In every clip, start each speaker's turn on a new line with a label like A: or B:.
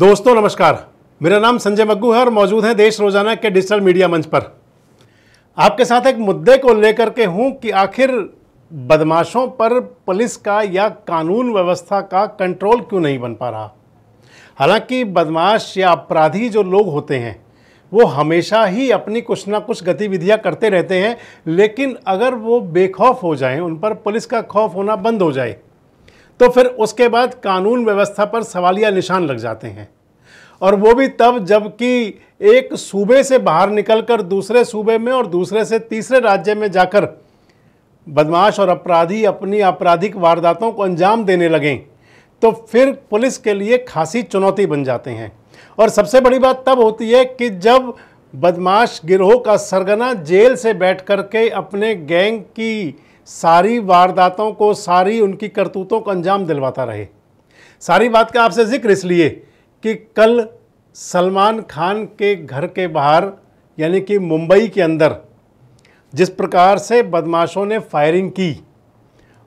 A: दोस्तों नमस्कार मेरा नाम संजय मग्गू है और मौजूद हैं देश रोजाना के डिजिटल मीडिया मंच पर आपके साथ एक मुद्दे को लेकर के हूं कि आखिर बदमाशों पर पुलिस का या कानून व्यवस्था का कंट्रोल क्यों नहीं बन पा रहा हालांकि बदमाश या अपराधी जो लोग होते हैं वो हमेशा ही अपनी कुछ ना कुछ गतिविधियां करते रहते हैं लेकिन अगर वो बेखौफ हो जाएं उन पर पुलिस का खौफ होना बंद हो जाए तो फिर उसके बाद कानून व्यवस्था पर सवालिया निशान लग जाते हैं और वो भी तब जबकि एक सूबे से बाहर निकलकर दूसरे सूबे में और दूसरे से तीसरे राज्य में जाकर बदमाश और अपराधी अपनी आपराधिक वारदातों को अंजाम देने लगें तो फिर पुलिस के लिए खासी चुनौती बन जाते हैं और सबसे बड़ी बात तब होती है कि जब बदमाश गिरोह का सरगना जेल से बैठ कर के अपने गैंग की सारी वारदातों को सारी उनकी करतूतों को अंजाम दिलवाता रहे सारी बात का आपसे जिक्र इसलिए कि कल सलमान खान के घर के बाहर यानी कि मुंबई के अंदर जिस प्रकार से बदमाशों ने फायरिंग की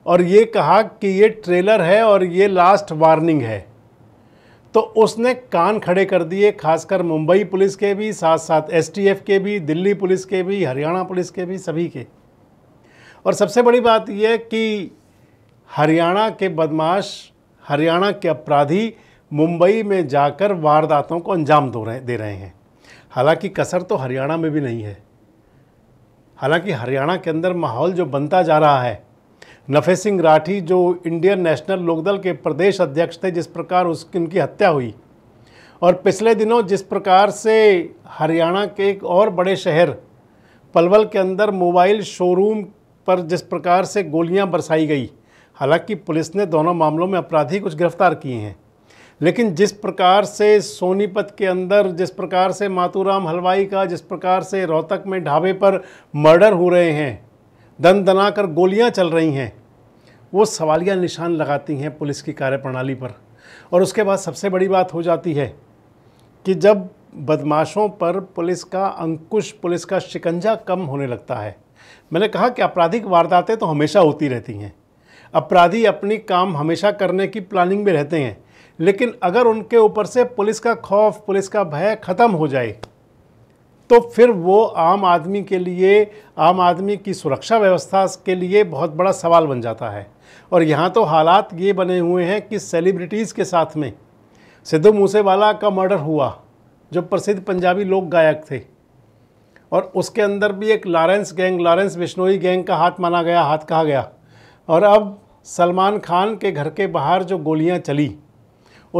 A: और ये कहा कि ये ट्रेलर है और ये लास्ट वार्निंग है तो उसने कान खड़े कर दिए खासकर मुंबई पुलिस के भी साथ साथ एसटीएफ के भी दिल्ली पुलिस के भी हरियाणा पुलिस के भी सभी के और सबसे बड़ी बात यह कि हरियाणा के बदमाश हरियाणा के अपराधी मुंबई में जाकर वारदातों को अंजाम दो रहे दे रहे हैं हालांकि कसर तो हरियाणा में भी नहीं है हालांकि हरियाणा के अंदर माहौल जो बनता जा रहा है नफे सिंह राठी जो इंडियन नेशनल लोकदल के प्रदेश अध्यक्ष थे जिस प्रकार उसकी उनकी हत्या हुई और पिछले दिनों जिस प्रकार से हरियाणा के एक और बड़े शहर पलवल के अंदर मोबाइल शोरूम पर जिस प्रकार से गोलियां बरसाई गई हालांकि पुलिस ने दोनों मामलों में अपराधी कुछ गिरफ्तार किए हैं लेकिन जिस प्रकार से सोनीपत के अंदर जिस प्रकार से मातूराम हलवाई का जिस प्रकार से रोहतक में ढाबे पर मर्डर हो रहे हैं दन दना कर गोलियाँ चल रही हैं वो सवालिया निशान लगाती हैं पुलिस की कार्यप्रणाली पर और उसके बाद सबसे बड़ी बात हो जाती है कि जब बदमाशों पर पुलिस का अंकुश पुलिस का शिकंजा कम होने लगता है मैंने कहा कि आपराधिक वारदातें तो हमेशा होती रहती हैं अपराधी अपनी काम हमेशा करने की प्लानिंग में रहते हैं लेकिन अगर उनके ऊपर से पुलिस का खौफ पुलिस का भय ख़त्म हो जाए तो फिर वो आम आदमी के लिए आम आदमी की सुरक्षा व्यवस्था के लिए बहुत बड़ा सवाल बन जाता है और यहाँ तो हालात ये बने हुए हैं कि सेलिब्रिटीज़ के साथ में सिद्धू मूसेवाला का मर्डर हुआ जो प्रसिद्ध पंजाबी लोक गायक थे और उसके अंदर भी एक Lawrence gang Lawrence Bishnoi gang का हाथ माना गया हाथ कहा गया और अब सलमान खान के घर के बाहर जो गोलियां चली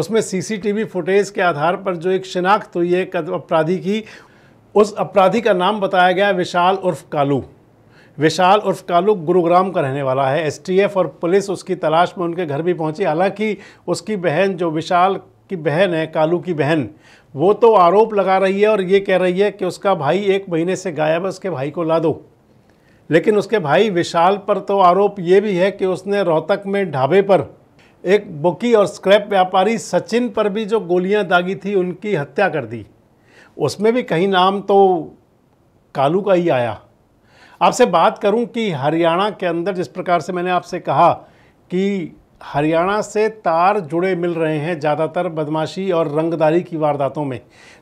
A: उसमें सीसीटीवी फुटेज के आधार पर जो एक शिनाख्त हुई है एक अपराधी की उस अपराधी का नाम बताया गया विशाल उर्फ कालू विशाल उर्फ कालू गुरुग्राम का रहने वाला है एसटीएफ और पुलिस उसकी तलाश में उनके घर भी पहुंची हालांकि उसकी बहन जो विशाल की बहन है कालू की बहन वो तो आरोप लगा रही है और ये कह रही है कि उसका भाई एक महीने से गायब है उसके भाई को ला दो लेकिन उसके भाई विशाल पर तो आरोप ये भी है कि उसने रोहतक में ढाबे पर एक बुकी और स्क्रैप व्यापारी सचिन पर भी जो गोलियां दागी थी उनकी हत्या कर दी उसमें भी कहीं नाम तो कालू का ही आया आपसे बात करूं कि हरियाणा के अंदर जिस प्रकार से मैंने आपसे कहा कि हरियाणा से तार जुड़े मिल रहे हैं ज़्यादातर बदमाशी और रंगदारी की वारदातों में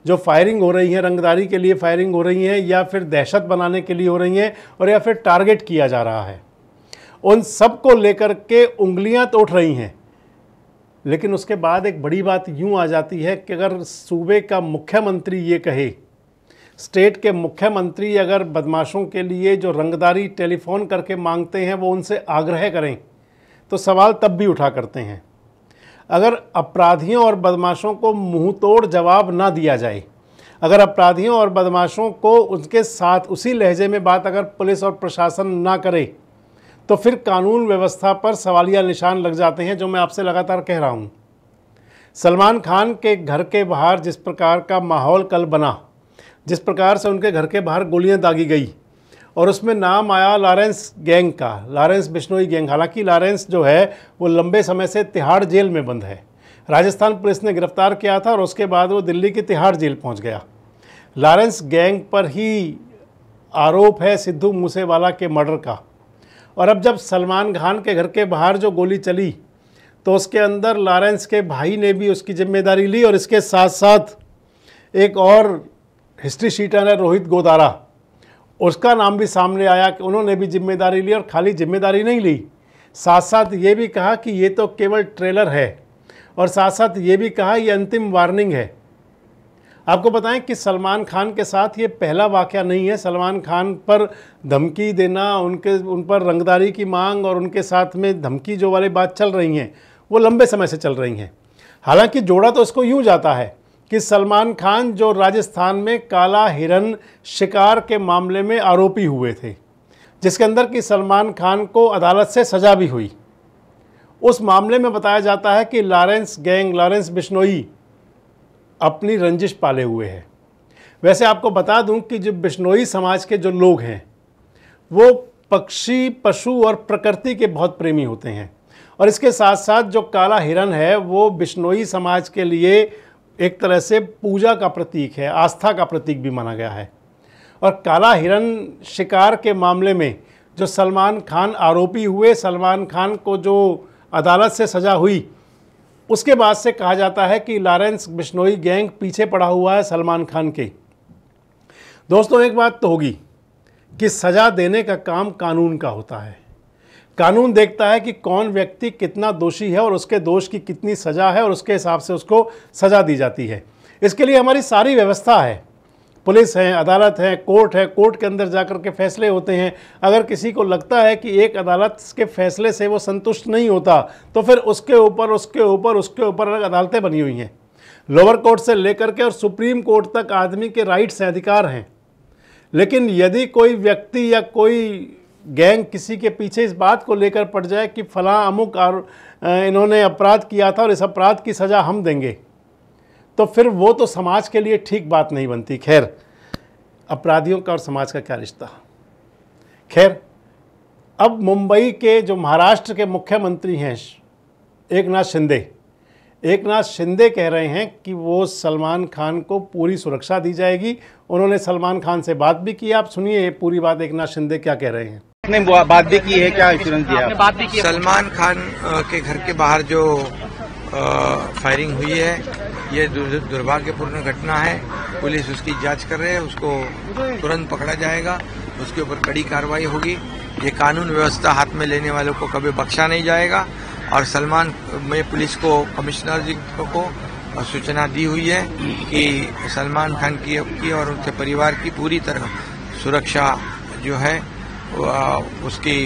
A: जो फायरिंग हो रही है रंगदारी के लिए फायरिंग हो रही है या फिर दहशत बनाने के लिए हो रही है और या फिर टारगेट किया जा रहा है उन सब को लेकर के उंगलियां तो उठ रही हैं लेकिन उसके बाद एक बड़ी बात यूँ आ जाती है कि अगर सूबे का मुख्यमंत्री ये कहे स्टेट के मुख्यमंत्री अगर बदमाशों के लिए जो रंगदारी टेलीफोन करके मांगते हैं वो उनसे आग्रह करें तो सवाल तब भी उठा करते हैं अगर अपराधियों और बदमाशों को मुँह तोड़ जवाब ना दिया जाए अगर अपराधियों और बदमाशों को उनके साथ उसी लहजे में बात अगर पुलिस और प्रशासन ना करे तो फिर कानून व्यवस्था पर सवालिया निशान लग जाते हैं जो मैं आपसे लगातार कह रहा हूँ सलमान खान के घर के बाहर जिस प्रकार का माहौल कल बना जिस प्रकार से उनके घर के बाहर गोलियां दागी गई और उसमें नाम आया लॉरेंस गैंग का लॉरेंस बिश्नोई गैंग हालांकि लॉरेंस जो है वो लंबे समय से तिहाड़ जेल में बंद है राजस्थान पुलिस ने गिरफ्तार किया था और उसके बाद वो दिल्ली की तिहाड़ जेल पहुंच गया लॉरेंस गैंग पर ही आरोप है सिद्धू मूसेवाला के मर्डर का और अब जब सलमान खान के घर के बाहर जो गोली चली तो उसके अंदर लॉरेंस के भाई ने भी उसकी जिम्मेदारी ली और इसके साथ साथ एक और हिस्ट्री शीटर है रोहित गोदारा उसका नाम भी सामने आया कि उन्होंने भी जिम्मेदारी ली और खाली जिम्मेदारी नहीं ली साथ साथ ये भी कहा कि ये तो केवल ट्रेलर है और साथ साथ ये भी कहा ये अंतिम वार्निंग है आपको बताएं कि सलमान खान के साथ ये पहला वाक़ नहीं है सलमान खान पर धमकी देना उनके उन पर रंगदारी की मांग और उनके साथ में धमकी जो वाली बात चल रही हैं वो लंबे समय से चल रही हैं हालांकि जोड़ा तो उसको यूँ जाता है कि सलमान खान जो राजस्थान में काला हिरन शिकार के मामले में आरोपी हुए थे जिसके अंदर कि सलमान खान को अदालत से सज़ा भी हुई उस मामले में बताया जाता है कि लॉरेंस गैंग लॉरेंस बिश्नोई अपनी रंजिश पाले हुए हैं वैसे आपको बता दूं कि जो बिश्नोई समाज के जो लोग हैं वो पक्षी पशु और प्रकृति के बहुत प्रेमी होते हैं और इसके साथ साथ जो काला हिरन है वो बिश्नोई समाज के लिए एक तरह से पूजा का प्रतीक है आस्था का प्रतीक भी माना गया है और काला हिरन शिकार के मामले में जो सलमान खान आरोपी हुए सलमान खान को जो अदालत से सज़ा हुई उसके बाद से कहा जाता है कि लॉरेंस बिश्नोई गैंग पीछे पड़ा हुआ है सलमान खान के दोस्तों एक बात तो होगी कि सज़ा देने का काम कानून का होता है कानून देखता है कि कौन व्यक्ति कितना दोषी है और उसके दोष की कितनी सज़ा है और उसके हिसाब से उसको सज़ा दी जाती है इसके लिए हमारी सारी व्यवस्था है पुलिस है अदालत है कोर्ट है कोर्ट के अंदर जाकर के फैसले होते हैं अगर किसी को लगता है कि एक अदालत के फैसले से वो संतुष्ट नहीं होता तो फिर उसके ऊपर उसके ऊपर उसके ऊपर अलग अदालतें बनी हुई हैं लोअर कोर्ट से लेकर के और सुप्रीम कोर्ट तक आदमी के राइट्स हैं अधिकार हैं लेकिन यदि कोई व्यक्ति या कोई गैंग किसी के पीछे इस बात को लेकर पड़ जाए कि फलां अमुक और इन्होंने अपराध किया था और इस अपराध की सज़ा हम देंगे तो फिर वो तो समाज के लिए ठीक बात नहीं बनती खैर अपराधियों का और समाज का क्या रिश्ता खैर अब मुंबई के जो महाराष्ट्र के मुख्यमंत्री हैं एक नाथ शिंदे एक नाथ शिंदे कह रहे हैं कि वो सलमान खान को पूरी सुरक्षा दी जाएगी उन्होंने सलमान खान से बात भी की आप सुनिए पूरी बात एक नाथ शिंदे क्या कह रहे हैं आपने बात भी की है क्या इंश्योरेंस दिया सलमान खान के घर के बाहर जो फायरिंग हुई है ये दुर्भाग्यपूर्ण घटना है पुलिस उसकी जांच कर रहे है उसको तुरंत पकड़ा जाएगा उसके ऊपर कड़ी कार्रवाई होगी ये कानून व्यवस्था हाथ में लेने वालों को कभी बख्शा नहीं जाएगा और सलमान में पुलिस को कमिश्नर जी को सूचना दी हुई है कि सलमान खान की, और उनके परिवार की पूरी तरह सुरक्षा जो है उसकी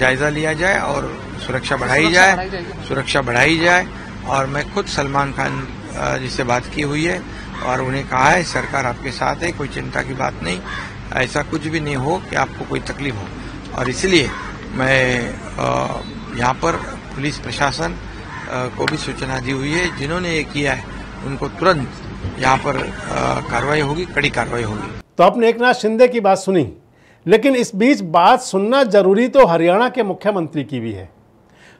A: जायजा लिया जाए और सुरक्षा बढ़ाई जाए सुरक्षा बढ़ाई जाए और मैं खुद सलमान खान जी से बात की हुई है और उन्हें कहा है सरकार आपके साथ है कोई चिंता की बात नहीं ऐसा कुछ भी नहीं हो कि आपको कोई तकलीफ हो और इसलिए मैं यहाँ पर पुलिस प्रशासन को भी सूचना दी हुई है जिन्होंने ये किया है उनको तुरंत यहाँ पर कार्रवाई होगी कड़ी कार्रवाई होगी तो आपने एक नाथ शिंदे की बात सुनी लेकिन इस बीच बात सुनना जरूरी तो हरियाणा के मुख्यमंत्री की भी है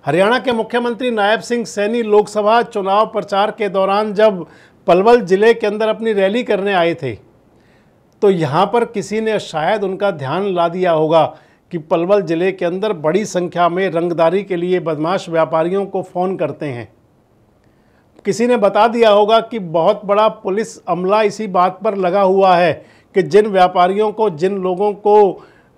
A: हरियाणा के मुख्यमंत्री नायब सिंह सैनी लोकसभा चुनाव प्रचार के दौरान जब पलवल जिले के अंदर अपनी रैली करने आए थे तो यहाँ पर किसी ने शायद उनका ध्यान ला दिया होगा कि पलवल ज़िले के अंदर बड़ी संख्या में रंगदारी के लिए बदमाश व्यापारियों को फ़ोन करते हैं किसी ने बता दिया होगा कि बहुत बड़ा पुलिस अमला इसी बात पर लगा हुआ है कि जिन व्यापारियों को जिन लोगों को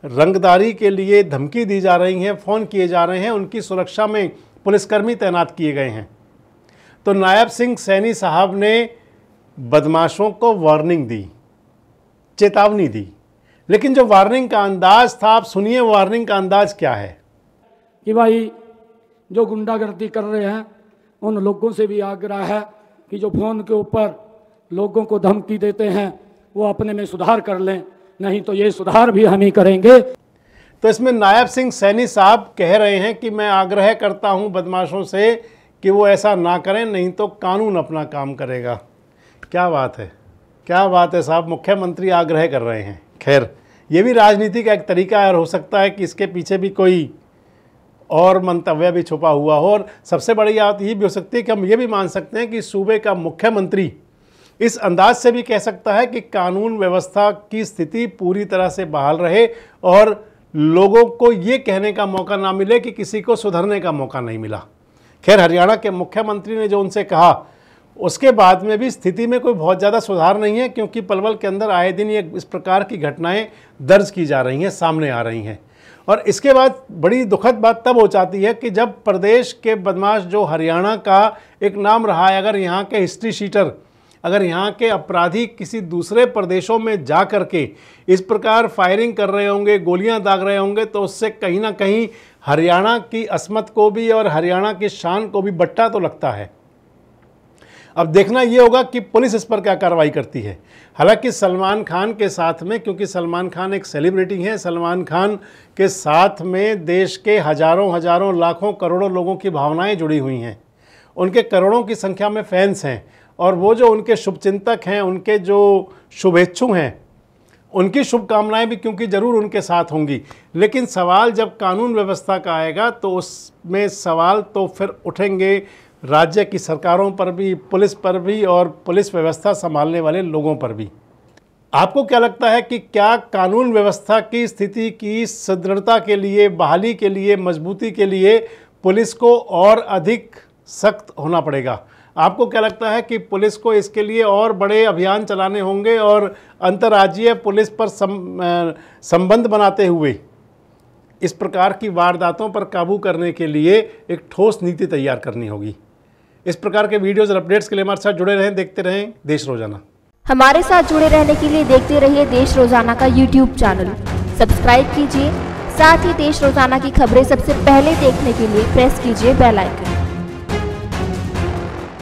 A: रंगदारी के लिए धमकी दी जा रही हैं फ़ोन किए जा रहे हैं उनकी सुरक्षा में पुलिसकर्मी तैनात किए गए हैं तो नायब सिंह सैनी साहब ने बदमाशों को वार्निंग दी चेतावनी दी लेकिन जो वार्निंग का अंदाज था आप सुनिए वार्निंग का अंदाज क्या है कि भाई जो गुंडागर्दी कर रहे हैं उन लोगों से भी आग्रह है कि जो फ़ोन के ऊपर लोगों को धमकी देते हैं वो अपने में सुधार कर लें नहीं तो ये सुधार भी हम ही करेंगे तो इसमें नायब सिंह सैनी साहब कह रहे हैं कि मैं आग्रह करता हूं बदमाशों से कि वो ऐसा ना करें नहीं तो कानून अपना काम करेगा क्या बात है क्या बात है साहब मुख्यमंत्री आग्रह कर रहे हैं खैर ये भी राजनीति का एक तरीका है और हो सकता है कि इसके पीछे भी कोई और मंतव्य भी छुपा हुआ हो और सबसे बड़ी बात ये भी हो सकती है कि हम ये भी मान सकते हैं कि सूबे का मुख्यमंत्री इस अंदाज से भी कह सकता है कि कानून व्यवस्था की स्थिति पूरी तरह से बहाल रहे और लोगों को ये कहने का मौका ना मिले कि किसी को सुधरने का मौका नहीं मिला खैर हरियाणा के मुख्यमंत्री ने जो उनसे कहा उसके बाद में भी स्थिति में कोई बहुत ज़्यादा सुधार नहीं है क्योंकि पलवल के अंदर आए दिन ये इस प्रकार की घटनाएं दर्ज की जा रही हैं सामने आ रही हैं और इसके बाद बड़ी दुखद बात तब हो जाती है कि जब प्रदेश के बदमाश जो हरियाणा का एक नाम रहा है अगर यहाँ के हिस्ट्री शीटर अगर यहाँ के अपराधी किसी दूसरे प्रदेशों में जा कर के इस प्रकार फायरिंग कर रहे होंगे गोलियाँ दाग रहे होंगे तो उससे कहीं ना कहीं हरियाणा की असमत को भी और हरियाणा की शान को भी बट्टा तो लगता है अब देखना ये होगा कि पुलिस इस पर क्या कार्रवाई करती है हालांकि सलमान खान के साथ में क्योंकि सलमान खान एक सेलिब्रिटी है सलमान खान के साथ में देश के हज़ारों हज़ारों लाखों करोड़ों लोगों की भावनाएं जुड़ी हुई हैं उनके करोड़ों की संख्या में फैंस हैं और वो जो उनके शुभचिंतक हैं उनके जो शुभेच्छु हैं उनकी शुभकामनाएं भी क्योंकि ज़रूर उनके साथ होंगी लेकिन सवाल जब कानून व्यवस्था का आएगा तो उसमें सवाल तो फिर उठेंगे राज्य की सरकारों पर भी पुलिस पर भी और पुलिस व्यवस्था संभालने वाले लोगों पर भी आपको क्या लगता है कि क्या कानून व्यवस्था की स्थिति की सुदृढ़ता के लिए बहाली के लिए मजबूती के लिए पुलिस को और अधिक सख्त होना पड़ेगा आपको क्या लगता है कि पुलिस को इसके लिए और बड़े अभियान चलाने होंगे और अंतर्राज्यीय पुलिस पर संबंध बनाते हुए इस प्रकार की वारदातों पर काबू करने के लिए एक ठोस नीति तैयार करनी होगी इस प्रकार के वीडियोज़ और अपडेट्स के लिए हमारे साथ जुड़े रहें देखते रहें देश रोजाना हमारे साथ जुड़े रहने के लिए देखते रहिए देश रोजाना का यूट्यूब चैनल सब्सक्राइब कीजिए साथ ही देश रोजाना की खबरें सबसे पहले देखने के लिए प्रेस कीजिए बेल आइकन